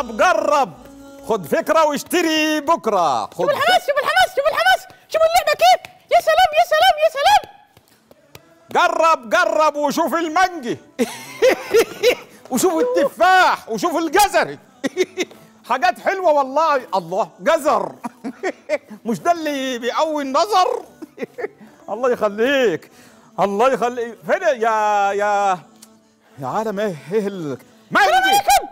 قرب جرب خد فكره واشتري بكره شوف الحماس شوف الحماس شوف الحماس شوف اللعبه كيف يا سلام يا سلام يا سلام قرب قرب وشوف المنجي وشوف التفاح وشوف الجزري حاجات حلوه والله الله جزر مش ده اللي بيقوي النظر الله يخليك الله يخليك فين يا يا يا عالم ايه ايه ال... ما السلام عليكم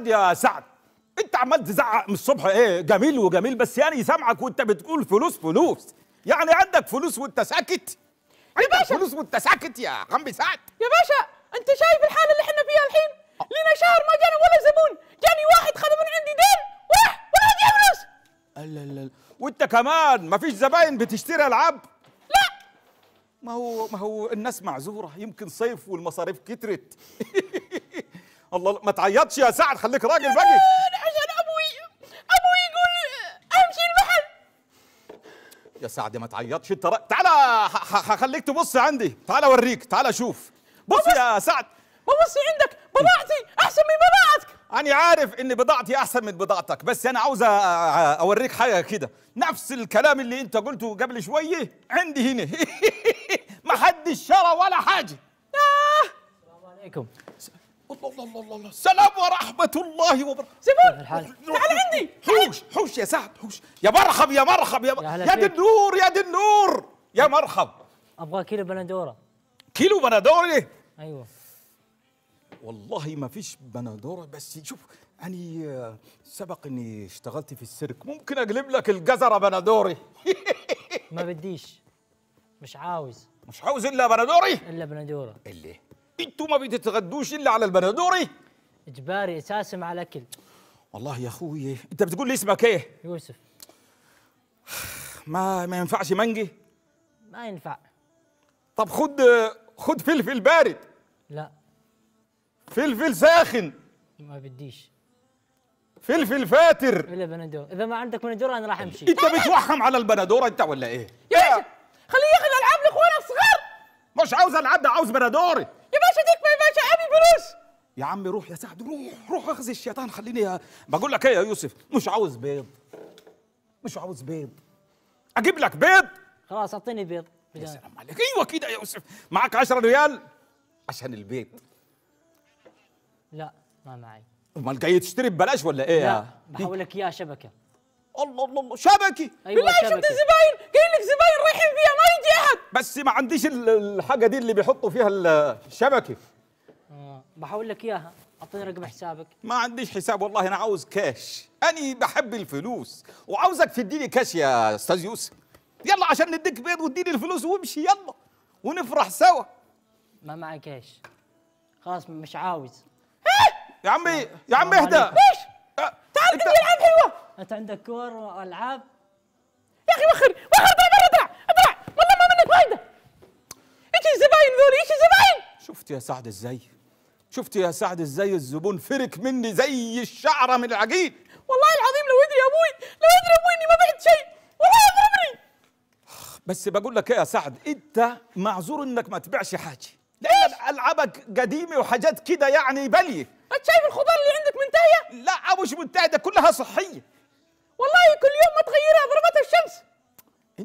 العقد يا سعد انت عمال تزعق من الصبح ايه جميل وجميل بس يعني سامعك وانت بتقول فلوس فلوس يعني عندك فلوس وانت ساكت يا باشا فلوس وانت ساكت يا غم سعد يا باشا انت شايف الحاله اللي احنا فيها الحين لنا شهر ما جانا ولا زبون جاني واحد خذ من عندي دين وراح ولا ادري فلوس لا لا وانت كمان ما فيش زباين بتشتري العاب لا ما هو ما هو الناس معذوره يمكن صيف والمصاريف كترت الله ما تعيطش يا سعد خليك راجل بجي عشان ابوي ابوي يقول امشي المحل يا سعد ما تعيطش انت تعالى هخليك تبص عندي تعالى اوريك تعالى شوف بص يا سعد ببص عندك بضاعتي احسن من بضاعتك انا عارف ان بضاعتي احسن من بضاعتك بس انا عاوز اوريك حاجه كده نفس الكلام اللي انت قلته قبل شويه عندي هنا محدش شرى ولا حاجه آه. السلام عليكم الله الله الله الله السلام ورحمة الله وبركاته سيبون تعال عندي حوش حوش يا سعد حوش يا مرحب يا مرحب يا يا, دي النور يا دي النور يا مرحب ابغى كيلو بندورة كيلو بندورة ايوه والله ما فيش بندورة بس شوف أنا آه، سبق إني اشتغلت في السيرك ممكن أقلب لك الجزرة بندوري ما بديش مش عاوز مش عاوز إلا بندوري إلا بندورة اللي انتوا ما بتتغدوش الا على البندوري اجباري ساسم على الاكل والله يا اخوي انت بتقول لي اسمك ايه يوسف ما ما ينفعش منجي ما ينفع طب خد خد فلفل بارد لا فلفل ساخن ما بديش فلفل فاتر الا بندور اذا ما عندك بندور انا راح امشي انت بتوحم على البندوره انت ولا ايه يا مش عاوز العب ده عاوز بنادوري يا باشا ديك ما يبقاش ابي فلوس يا عم روح يا سعد روح روح اخذ الشيطان خليني بقول لك ايه يا يوسف مش عاوز بيض مش عاوز بيض اجيب لك بيض خلاص اعطيني بيض يا سلام عليك ايوه كده يا يوسف معاك 10 ريال عشان البيض لا ما معي امال جاي تشتري ببلاش ولا ايه لا بحول لك شبكه الله الله الله شبكي أيوة بالله شفت الزباين قايل لك زباين رايحين فيها ما يجي احد بس ما عنديش الحاجه دي اللي بيحطوا فيها الشبكه آه. بحول لك اياها اعطيني رقم حسابك ما عنديش حساب والله انا عاوز كاش انا بحب الفلوس وعاوزك تديني كاش يا استاذ يوسف يلا عشان نديك بيض واديني الفلوس وامشي يلا ونفرح سوا ما معي كاش خلاص مش عاوز إيه؟ يا عمي يا عمي اهدى ليش؟ أه، تعال تدي العب حلوه صارت عندك كور والعاب يا اخي وخر وخر طلع برا طلع طلع والله ما منك فايده ايش الزباين ذولي ايش الزباين شفت يا سعد ازاي شفت يا سعد ازاي الزبون فرك مني زي الشعره من العجين والله العظيم لو ادري يا ابوي لو ادري ابوي اني ما بعت شيء والله يضربني بس بقول لك ايه يا سعد انت معذور انك ما تبيعش حاجه لان العابك قديمه وحاجات كده يعني بليه انت شايف الخضار اللي عندك منتهيه لا مش منتهيه ده كلها صحيه والله كل يوم ما تغيرها ضربتها الشمس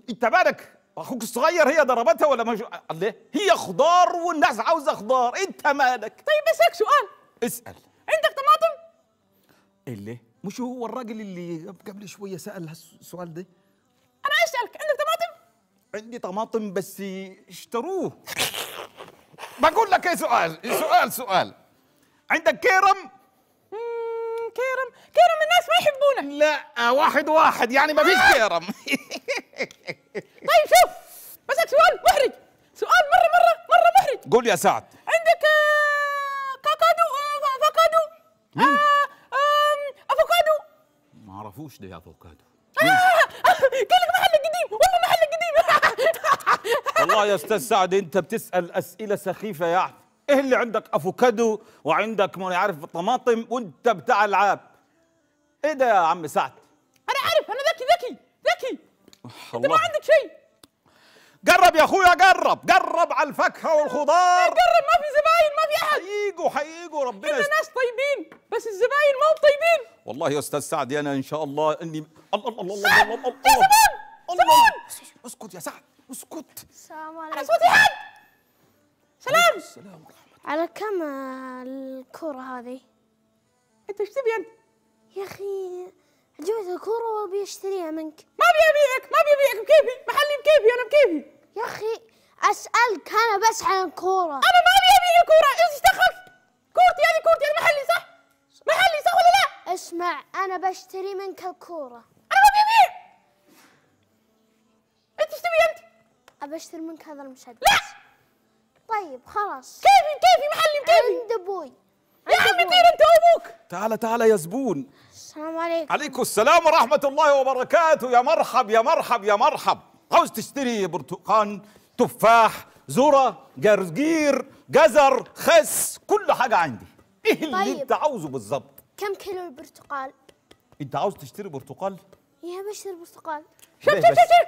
انت بالك اخوك الصغير هي ضربتها ولا ما قال ليه هي خضار والناس عاوزه خضار انت مالك طيب بسالك سؤال اسال عندك طماطم اللي مش هو الراجل اللي قبل شويه سال السؤال ده انا اسالك عندك طماطم عندي طماطم بس اشتروه بقول لك ايه سؤال سؤال سؤال عندك كرم كيرم كيرم الناس ما يحبونه لا آه، واحد واحد يعني ما فيش كيرم طيب شوف بسك سؤال محرج سؤال مره مره مره محرج قول يا سعد عندك آه، كاكادو آه، افوكادو افوكادو ما عرفوش ده يا افوكادو قال لك محل قديم والله محل قديم والله يا استاذ سعد انت بتسال اسئله سخيفه يعني ايه اللي عندك افوكادو وعندك ماني عارف طماطم وانت بتاع العاب ايه ده يا عم سعد انا عارف انا ذكي ذكي ذكي انت ما عندك شيء جرب يا اخويا جرب جرب على الفاكهه والخضار إيه، جرب ما في زباين ما في احد حييجوا حييجوا ربنا احنا ناس طيبين بس الزباين ما هم طيبين والله يا استاذ سعد انا ان شاء الله اني الله الله الله الله الله الله يا زمان زمان اسكت يا سعد اسكت السلام عليكم انا صوتي حد سلام السلام ورحمة على كم الكرة هذه؟ أنت ايش تبي أنت؟ يا أخي عجبت الكرة وأبي أشتريها منك ما أبي أبيعك ما أبي أبيعك بكيفي محلي بكيفي أنا بكيفي يا أخي أسألك أنا بس عن الكورة أنا ما أبي أبيع الكورة إيش دخلك؟ كورتي هذه كورتي أنا محلي صح؟ محلي صح ولا لا؟ اسمع أنا بشتري منك الكورة أنا ما أبي أبيع أنت ايش تبي أنت؟ أبي أشتري منك هذا المسدس لا طيب خلاص كيفي كيفي محلي كيفي عند ابوي يا عمي طير انت وابوك تعال تعال يا زبون السلام عليكم عليكم السلام ورحمه الله وبركاته يا مرحب يا مرحب يا مرحب عاوز تشتري برتقان تفاح ذره جرجير جزر خس كل حاجه عندي ايه اللي طيب. انت عاوزه بالظبط كم كيلو البرتقال انت عاوز تشتري برتقال يا بشتري برتقال شوف شوف شوف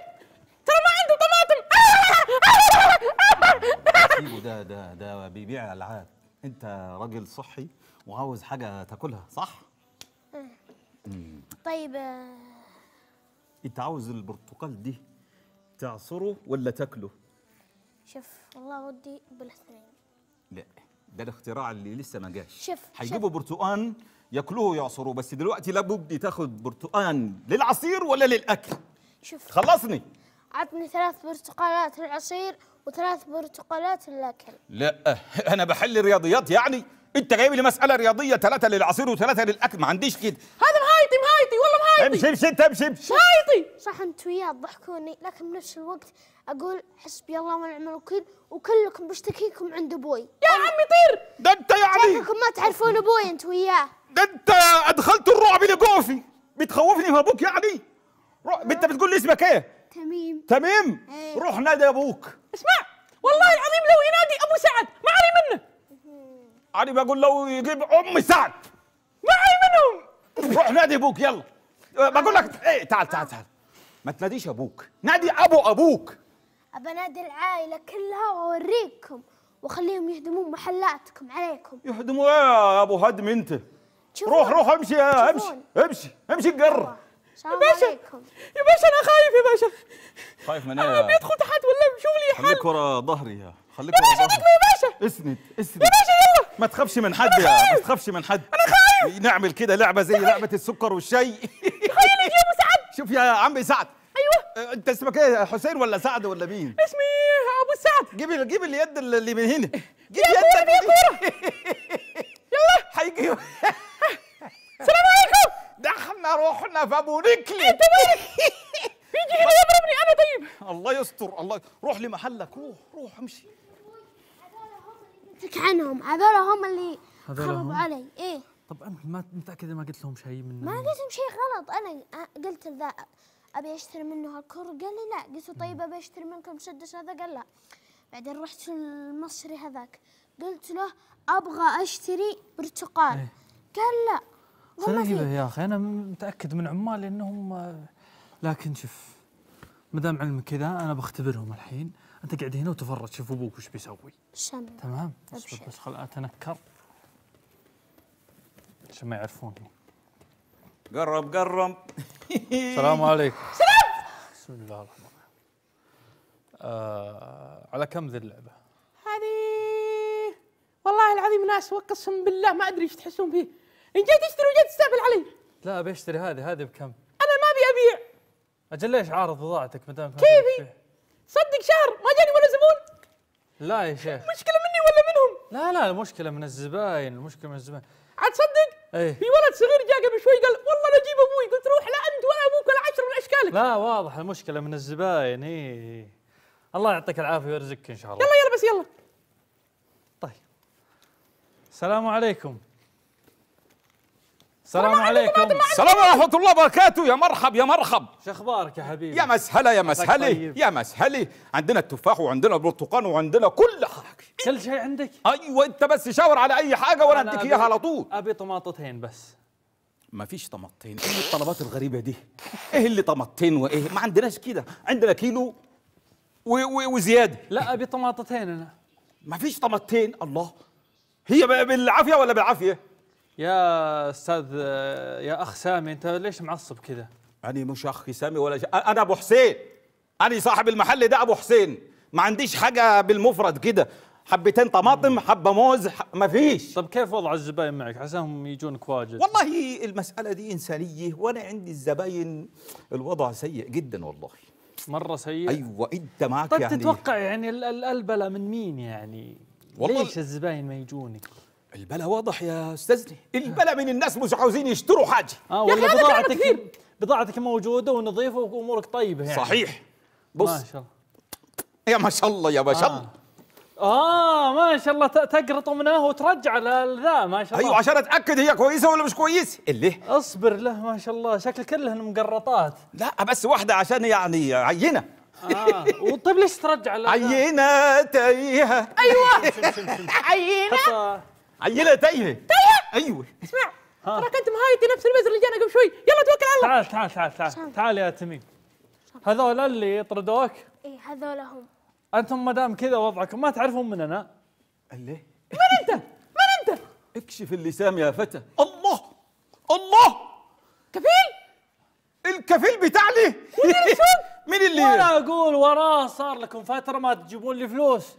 ترى ما عنده طماطم ده ده ده بيبيع العاب انت راجل صحي وعاوز حاجه تاكلها صح طيب آه. انت عاوز البرتقال دي تعصره ولا تاكله شوف والله ودي بالاثنين لا ده الاختراع اللي لسه ما جاش شوف هيجيبوا برتقان ياكلوه ويعصروه بس دلوقتي لابد تاخد برتقان للعصير ولا للاكل شوف خلصني عطني ثلاث برتقالات للعصير وثلاث برتقالات للاكل لا انا بحل الرياضيات يعني انت جايب لي مساله رياضيه ثلاثه للعصير وثلاثه للاكل ما عنديش كده هذا مهايطي مهايطي والله مهايطي امشي امشي امشي امشي مهايطي صح انت وياه تضحكوني لكن بنفس الوقت اقول حسبي الله ونعم الوكيل وكلكم بشتكيكم عند ابوي يا عمي طير ده انت يعني شكلكم ما تعرفون ابوي انت وياه ده انت ادخلت الرعب لجوفي بتخوفني من ابوك يعني انت بتقول لي اسمك ايه تميم تميم ايه. روح نادي ابوك اسمع والله العظيم لو ينادي ابو سعد ما علي منه علي بقول لو يجيب ام سعد ما علي منهم روح نادي ابوك يلا أه، بقول لك ايه تعال تعال تعال ما تناديش ابوك نادي ابو ابوك ابى نادي العائله كلها واوريكم واخليهم يهدمون محلاتكم عليكم يهدموا ايه يا ابو هدم انت روح روح امشي يا امشي امشي امشي القره يا باشا يا باشا انا خايف يا باشا خايف من ايه؟ انا بيدخل تحت ولا شو لي حل خليك ورا ظهري يا خليك ورا يا باشا تكلم يا باشا اسند اسند يا باشا يلا ما تخافش من حد يا ما تخافش من حد انا خايف نعمل كده لعبه زي لعبه السكر والشاي تخيل يا ابو سعد شوف يا عمي سعد ايوه أه، انت اسمك ايه حسين ولا سعد ولا مين؟ اسمي ابو سعد جيب جيب اليد اللي من هنا جيب يد يلا هيجي رحنا فابونيك انت مالك يجي هنا يضربني انا طيب الله يستر الله روح لمحلك روح روح امشي تك عنهم هذول هم اللي خربوا علي ايه طب انت ما متاكد ما قلت لهم شيء من ما قلت لهم شيء غلط انا قلت ذا ابي اشتري منه هالكر قال لي لا قلت له طيب ابي اشتري منكم مسدس هذا قال لا بعدين رحت المصري هذاك قلت له ابغى اشتري برتقال إيه. قال لا سنجيبه يا اخي انا متاكد من عمال انهم آه، لكن شوف ما دام علمك كذا انا بختبرهم الحين انت قاعد هنا وتفرج شوف ابوك وش بيسوي شمع تمام أبشر. بس خل اتنكر عشان ما يعرفوني قرب قرب السلام عليكم سلام بسم الله الرحمن الرحيم آه على كم ذي اللعبه؟ هذه والله العظيم ناس اقسم بالله ما ادري ايش تحسون فيه ان جيت تشتري وجيت تستعمل علي لا ابي اشتري هذه هذه بكم انا ما ابي ابيع اجل ليش عارض بضاعتك ما دام كيفي صدق شهر ما جاني ولا زبون لا يا شيخ مشكله مني ولا منهم لا لا المشكله من الزباين المشكله من الزباين عاد صدق؟ ايه في ولد صغير جاء قبل شوي قال والله نجيب اجيب ابوي قلت روح لا انت ولا ابوك ولا عشر من اشكالك لا واضح المشكله من الزباين اي إيه. الله يعطيك العافيه ويرزقك ان شاء الله يلا يلا بس يلا طيب السلام عليكم السلام عليكم السلام ورحمة الله وبركاته يا مرحب يا مرحب شو اخبارك يا حبيبي؟ يا مسهلة يا مسهلة طيب. يا مسهلة عندنا التفاح وعندنا البرتقال وعندنا كل حاجة كل شيء عندك؟ ايوه انت بس شاور على أي حاجة وأنا أديك إياها على طول أبي طماطتين بس ما فيش طماطتين ايه الطلبات الغريبة دي؟ ايه اللي طماطتين وايه؟ ما عندناش كده عندنا كيلو و و وزيادة لا أبي طماطتين أنا ما فيش طماطتين الله هي بالعافية ولا بالعافية؟ يا استاذ يا اخ سامي انت ليش معصب كذا؟ انا مش اخي سامي ولا انا ابو حسين انا صاحب المحل ده ابو حسين ما عنديش حاجه بالمفرد كده حبتين طماطم حبه موز ح... ما فيش طب كيف وضع الزباين معك عساهم يجونك واجد والله المساله دي انسانيه وانا عندي الزباين الوضع سيء جدا والله مره سيء ايوه انت معك طب يعني تتوقع يعني البلا من مين يعني والله ليش الزباين ما يجونك البلا واضح يا استاذني البلا من الناس مش عاوزين يشتروا حاجه اه ولا بضاعتك بضاعتك موجوده ونظيفه وامورك طيبه يعني صحيح بص ما شاء الله يا ما شاء الله يا ما شاء الله آه ما شاء الله تقرط منها وترجع لذا ما شاء أيوة، الله أيوة عشان أتأكد هي كويسة ولا مش كويسة اللي إيه اصبر له ما شاء الله شكل كلهن مقرطات لا بس واحدة عشان يعني عينة آه وطيب ليش ترجع لها أيوة. عينة تايهة أيوة عينة عيله تايهه تايهه ايوه اسمع ترى كنت مهايتي نفس الوزر اللي جانا قبل شوي يلا توكل على الله تعال تعال تعال تعال تعال يا تميم هذول اللي طردوك اي هذول هم انتم ما دام كذا وضعكم ما تعرفون من انا اللي من انت من انت اكشف اللسام يا فتى الله الله كفيل الكفيل بتاعلي مين اللي انا اقول وراه صار لكم فتره ما تجيبون لي فلوس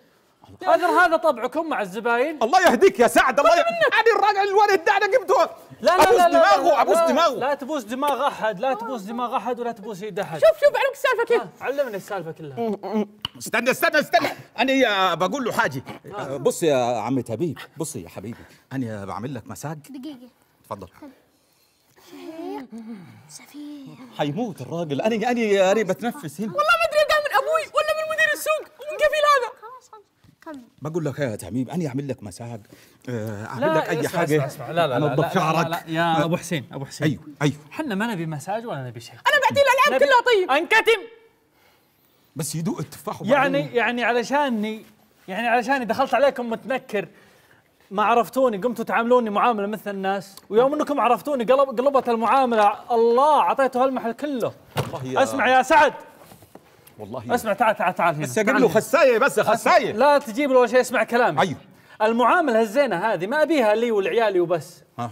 أذر هذا طبعكم مع الزباين الله يهديك يا سعد الله يهديك علي الراجل الوالد ده انا جبته لا لا لا دماغه ابوس دماغه لا تبوس دماغ احد لا تبوس دماغ احد ولا تبوس يد احد شوف شوف علمك السالفه كيف علمني السالفه كلها استنى استنى استنى انا بقول له حاجه بص يا عمي تبيب بصي يا حبيبي انا بعمل لك مساج دقيقه اتفضل سفير حيموت الراجل انا انا انا بتنفس هنا والله حبيبي بقول لك يا تعميم انا اعمل لك مساج آه، اعمل لك اي اسمع حاجه اسمع اسمع. لا لا لا, لا, لا, لا, لا يا أه. ابو حسين ابو حسين ايوه ايوه احنا ما نبي مساج ولا نبي شيء انا بعدين الالعاب كلها طيب انكتم بس يدوق التفاح يعني يعني علشاني يعني علشاني دخلت عليكم متنكر ما عرفتوني قمتوا تعاملوني معامله مثل الناس ويوم انكم عرفتوني قلب قلبت المعامله الله اعطيته هالمحل كله اسمع يا سعد والله اسمع تعال تعال تعال هنا بس اجيب له خسايه بس خسايه لا تجيب له شيء اسمع كلامي ايوه المعامله الزينه هذه ما ابيها لي ولعيالي وبس ها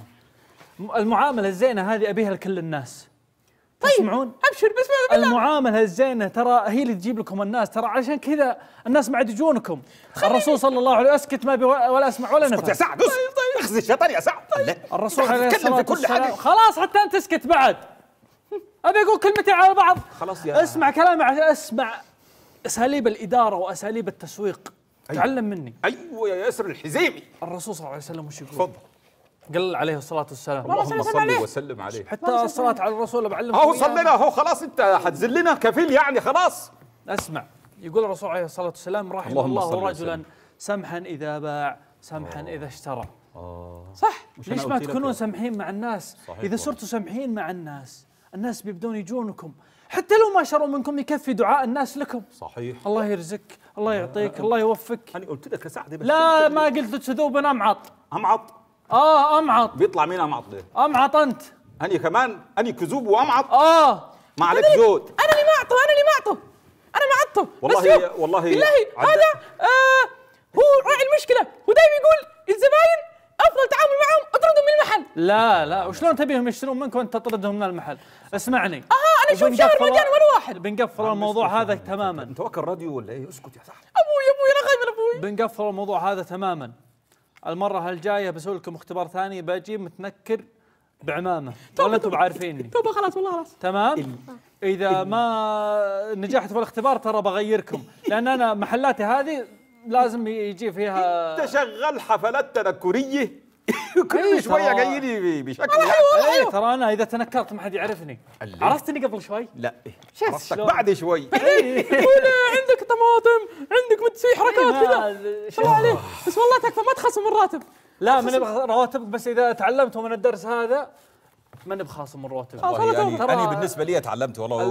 المعامله الزينه هذه ابيها لكل الناس طيب تسمعون؟ ابشر بس المعامله الزينه ترى هي اللي تجيب لكم الناس ترى عشان كذا الناس ما عاد يجونكم الرسول صلى الله عليه وسلم اسكت ما ابي ولا اسمع ولا نفع اسكت يا سعد اسكت طيب طيب الشيطان يا سعد طيب الرسول عليه الصلاه والسلام خلاص حتى انت اسكت بعد ابي اقول كلمتين على بعض خلاص يا اسمع كلامي اسمع اساليب الاداره واساليب التسويق أيوة. تعلم مني ايوه يا ياسر الحزيمي الرسول صلى الله عليه وسلم وش يقول؟ تفضل قال عليه الصلاه والسلام اللهم صل وسلم عليه حتى الصلاه على الرسول بعلم هو صلينا اهو هو خلاص انت حتذلنا كفيل يعني خلاص اسمع يقول الرسول عليه الصلاه والسلام رحم الله رجلا سمحا اذا باع سمحا أوه. اذا اشترى أوه. صح ليش ما تكونون سمحين مع الناس اذا صرتوا سمحين مع الناس الناس بيبدون يجونكم حتى لو ما شروا منكم يكفي دعاء الناس لكم صحيح الله يرزقك الله يعطيك الله يوفقك انا قلت لك بس لا ما قلت تذوب انا امعط امعط اه امعط بيطلع مين امعط ده امعط انت انا كمان انا كذوب وامعط اه ما عليك زود انا اللي ما اعطه انا اللي ما اعطه انا ما اعطه والله بس والله بالله هذا آه هو راعي المشكله ودايما يقول المحل لا لا وشلون تبيهم يشترون منك وانت تطردهم من المحل اسمعني اها انا اشوف شهر مجان ولا واحد بنقفل الموضوع هذا تماما انت واكل راديو ولا ايه اسكت يا صاحبي ابوي ابوي انا خايف من ابوي بنقفل الموضوع هذا تماما المره الجايه بسوي لكم اختبار ثاني باجي متنكر بعمامه ولا انتم عارفيني توبه خلاص والله خلاص تمام اذا ما نجحت في الاختبار ترى بغيركم لان انا محلاتي هذه لازم يجي فيها تشغل حفلات تنكريه كل أيه شويه جاي لي بشكل والله يعني. والله أيه ترى انا اذا تنكرت ما حد يعرفني عرفتني قبل شوي؟ لا عرفتك بعد شوي إيه. عندك طماطم عندك تسوي حركات إيه، كذا شو آه. عليك بس والله تكفى ما تخصم من الراتب لا من رواتبك بس اذا تعلمتوا من الدرس هذا ما بخاصم الرواتب من رواتب يعني انا بالنسبه لي تعلمت والله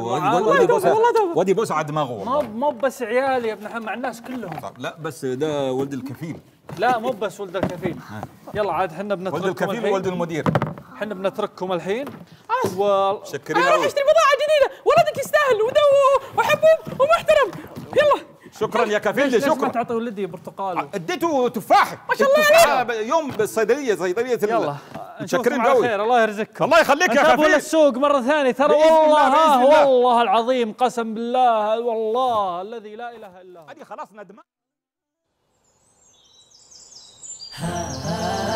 ودي بوسعه ودي بوسعه دماغه والله مو بس عيالي يا ابن مع الناس كلهم لا بس ده ولد الكفيل لا مو بس ولد الكفيل يلا عاد احنا بنترككم ولد الكفيل وولد المدير احنا بنترككم الحين و شكرين انا اشتري بضاعه جديده ولدك يستاهل وحبوب ومحترم يلا شكرا يا كفيل شكرا ليش ما تعطي ولدي برتقال اديته تفاحه ما شاء الله عليك يوم بالصيدليه صيدليه يلا شكرين قوي خير الله يرزقك الله يخليك يا كفيل السوق مره ثانيه ترى والله والله العظيم قسم بالله والله الذي لا اله الا هو خلاص ندمان Ha, ha.